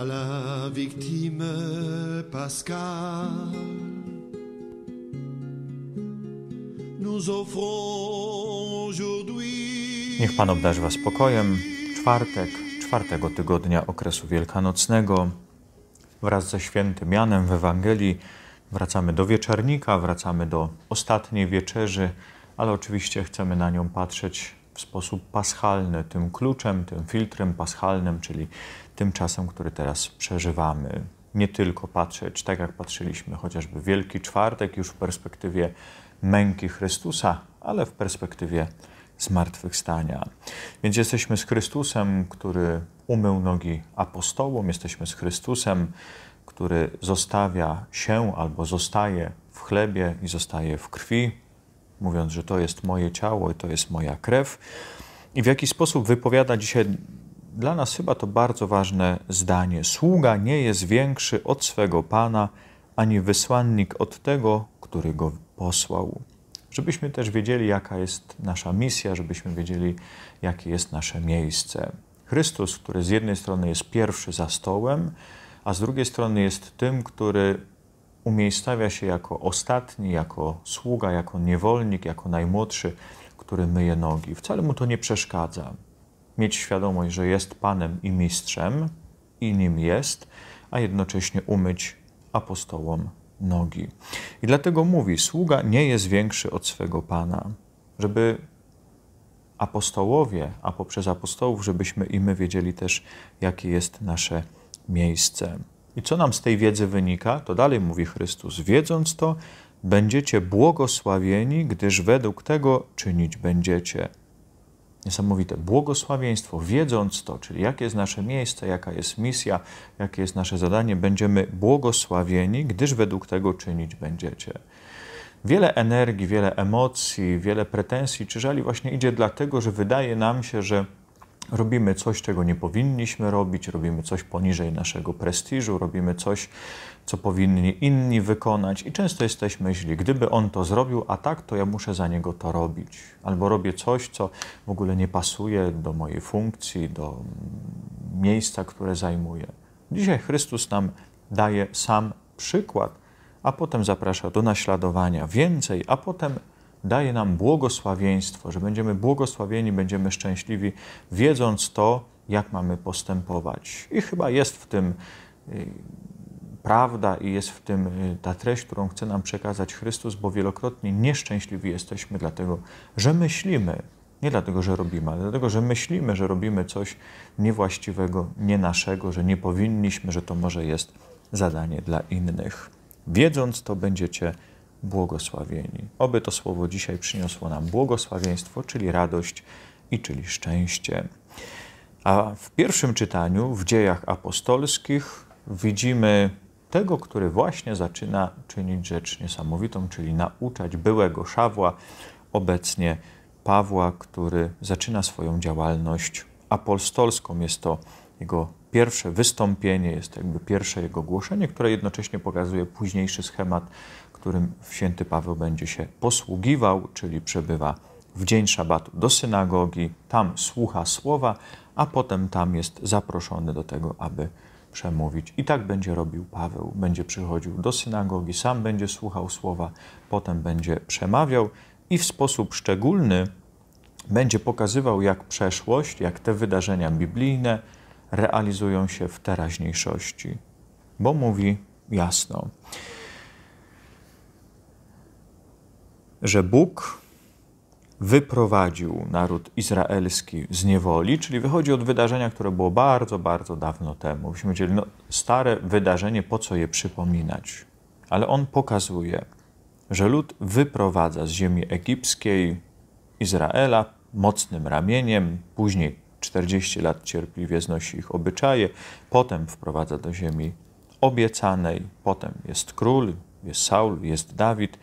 à la victime Pascal. Nous offrons aujourd'hui. Niech Pan obdarzy Was spokojem. Czwartek, czwartego tygodnia okresu wielkanocnego. Wraz ze świętym Janem w Ewangelii wracamy do wieczornika, wracamy do ostatniej wieczerzy, ale oczywiście chcemy na nią patrzeć w sposób paschalny, tym kluczem, tym filtrem paschalnym, czyli tym czasem, który teraz przeżywamy. Nie tylko patrzeć tak, jak patrzyliśmy chociażby w Wielki Czwartek, już w perspektywie męki Chrystusa, ale w perspektywie zmartwychwstania. Więc jesteśmy z Chrystusem, który umył nogi apostołom, jesteśmy z Chrystusem, który zostawia się albo zostaje w chlebie i zostaje w krwi mówiąc, że to jest moje ciało i to jest moja krew. I w jaki sposób wypowiada dzisiaj dla nas chyba to bardzo ważne zdanie. Sługa nie jest większy od swego Pana, ani wysłannik od tego, który go posłał. Żebyśmy też wiedzieli, jaka jest nasza misja, żebyśmy wiedzieli, jakie jest nasze miejsce. Chrystus, który z jednej strony jest pierwszy za stołem, a z drugiej strony jest tym, który umiejscawia się jako ostatni, jako sługa, jako niewolnik, jako najmłodszy, który myje nogi. Wcale mu to nie przeszkadza. Mieć świadomość, że jest Panem i Mistrzem i nim jest, a jednocześnie umyć apostołom nogi. I dlatego mówi: Sługa nie jest większy od swego Pana. Żeby apostołowie, a poprzez apostołów, żebyśmy i my wiedzieli też, jakie jest nasze miejsce. I co nam z tej wiedzy wynika? To dalej mówi Chrystus: Wiedząc to, będziecie błogosławieni, gdyż według tego czynić będziecie. Niesamowite błogosławieństwo, wiedząc to, czyli jakie jest nasze miejsce, jaka jest misja, jakie jest nasze zadanie, będziemy błogosławieni, gdyż według tego czynić będziecie. Wiele energii, wiele emocji, wiele pretensji czy żali właśnie idzie dlatego, że wydaje nam się, że robimy coś, czego nie powinniśmy robić, robimy coś poniżej naszego prestiżu, robimy coś, co powinni inni wykonać, i często jesteśmy źli. Gdyby on to zrobił, a tak, to ja muszę za niego to robić. Albo robię coś, co w ogóle nie pasuje do mojej funkcji, do miejsca, które zajmuję. Dzisiaj Chrystus nam daje sam przykład, a potem zaprasza do naśladowania więcej, a potem daje nam błogosławieństwo, że będziemy błogosławieni, będziemy szczęśliwi, wiedząc to, jak mamy postępować. I chyba jest w tym y, prawda i jest w tym y, ta treść, którą chce nam przekazać Chrystus, bo wielokrotnie nieszczęśliwi jesteśmy dlatego, że myślimy, nie dlatego, że robimy, ale dlatego, że myślimy, że robimy coś niewłaściwego, nie naszego, że nie powinniśmy, że to może jest zadanie dla innych. Wiedząc to, będziecie błogosławieni. Oby to słowo dzisiaj przyniosło nam błogosławieństwo, czyli radość i czyli szczęście. A w pierwszym czytaniu, w dziejach apostolskich, widzimy tego, który właśnie zaczyna czynić rzecz niesamowitą, czyli nauczać byłego Szawła, obecnie Pawła, który zaczyna swoją działalność apostolską. Jest to jego pierwsze wystąpienie, jest to jakby pierwsze jego głoszenie, które jednocześnie pokazuje późniejszy schemat którym święty Paweł będzie się posługiwał, czyli przebywa w dzień szabatu do synagogi, tam słucha słowa, a potem tam jest zaproszony do tego, aby przemówić. I tak będzie robił Paweł. Będzie przychodził do synagogi, sam będzie słuchał słowa, potem będzie przemawiał i w sposób szczególny będzie pokazywał, jak przeszłość, jak te wydarzenia biblijne realizują się w teraźniejszości. Bo mówi jasno. że Bóg wyprowadził naród izraelski z niewoli, czyli wychodzi od wydarzenia, które było bardzo, bardzo dawno temu. Byśmy powiedzieli, no, stare wydarzenie, po co je przypominać? Ale on pokazuje, że lud wyprowadza z ziemi egipskiej Izraela mocnym ramieniem, później 40 lat cierpliwie znosi ich obyczaje, potem wprowadza do ziemi obiecanej, potem jest król, jest Saul, jest Dawid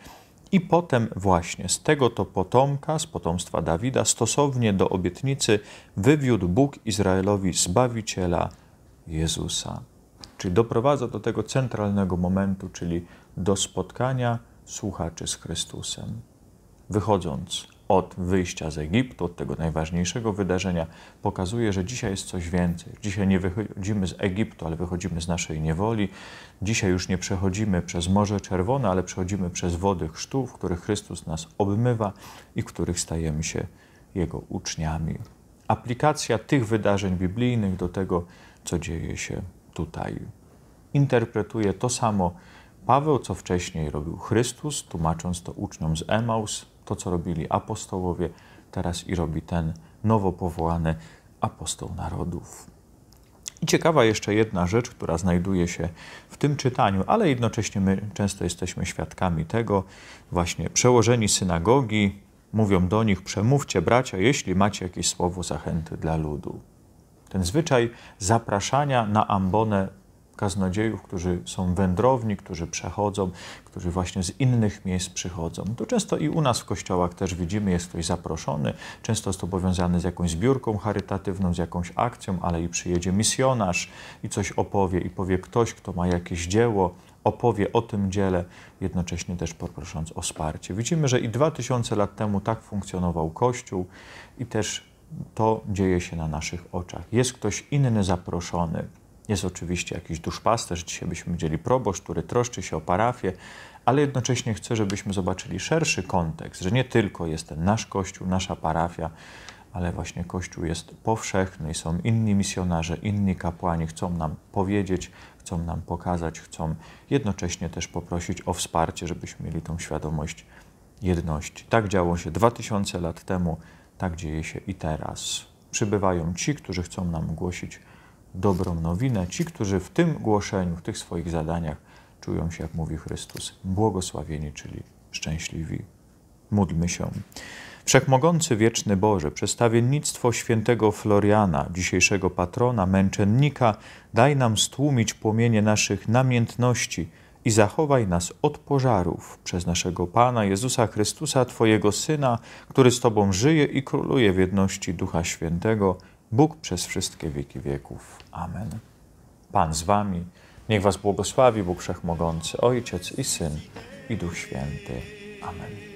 i potem właśnie z tego to potomka, z potomstwa Dawida, stosownie do obietnicy wywiódł Bóg Izraelowi Zbawiciela Jezusa. Czyli doprowadza do tego centralnego momentu, czyli do spotkania słuchaczy z Chrystusem. Wychodząc od wyjścia z Egiptu, od tego najważniejszego wydarzenia, pokazuje, że dzisiaj jest coś więcej. Dzisiaj nie wychodzimy z Egiptu, ale wychodzimy z naszej niewoli. Dzisiaj już nie przechodzimy przez Morze Czerwone, ale przechodzimy przez wody chrztu, w których Chrystus nas obmywa i w których stajemy się Jego uczniami. Aplikacja tych wydarzeń biblijnych do tego, co dzieje się tutaj. Interpretuje to samo Paweł, co wcześniej robił Chrystus, tłumacząc to uczniom z Emaus, to, co robili apostołowie, teraz i robi ten nowo powołany apostoł narodów. I ciekawa jeszcze jedna rzecz, która znajduje się w tym czytaniu, ale jednocześnie my często jesteśmy świadkami tego, właśnie przełożeni synagogi mówią do nich: Przemówcie, bracia, jeśli macie jakieś słowo zachęty dla ludu. Ten zwyczaj zapraszania na ambonę kaznodziejów, którzy są wędrowni, którzy przechodzą, którzy właśnie z innych miejsc przychodzą. To często i u nas w kościołach też widzimy, jest ktoś zaproszony, często jest to powiązane z jakąś zbiórką charytatywną, z jakąś akcją, ale i przyjedzie misjonarz i coś opowie, i powie ktoś, kto ma jakieś dzieło, opowie o tym dziele, jednocześnie też poprosząc o wsparcie. Widzimy, że i 2000 lat temu tak funkcjonował Kościół i też to dzieje się na naszych oczach. Jest ktoś inny zaproszony, jest oczywiście jakiś duszpasterz, dzisiaj byśmy mieli proboszcz, który troszczy się o parafię, ale jednocześnie chcę, żebyśmy zobaczyli szerszy kontekst, że nie tylko jest ten nasz Kościół, nasza parafia, ale właśnie Kościół jest powszechny i są inni misjonarze, inni kapłani, chcą nam powiedzieć, chcą nam pokazać, chcą jednocześnie też poprosić o wsparcie, żebyśmy mieli tą świadomość jedności. Tak działo się 2000 lat temu, tak dzieje się i teraz. Przybywają ci, którzy chcą nam głosić dobrą nowinę. Ci, którzy w tym głoszeniu, w tych swoich zadaniach czują się, jak mówi Chrystus, błogosławieni, czyli szczęśliwi. Módlmy się. Wszechmogący wieczny Boże, przestawiennictwo świętego Floriana, dzisiejszego patrona, męczennika, daj nam stłumić płomienie naszych namiętności i zachowaj nas od pożarów przez naszego Pana Jezusa Chrystusa, Twojego Syna, który z Tobą żyje i króluje w jedności Ducha Świętego Bóg przez wszystkie wieki wieków. Amen. Pan z wami, niech was błogosławi Bóg Wszechmogący, Ojciec i Syn i Duch Święty. Amen.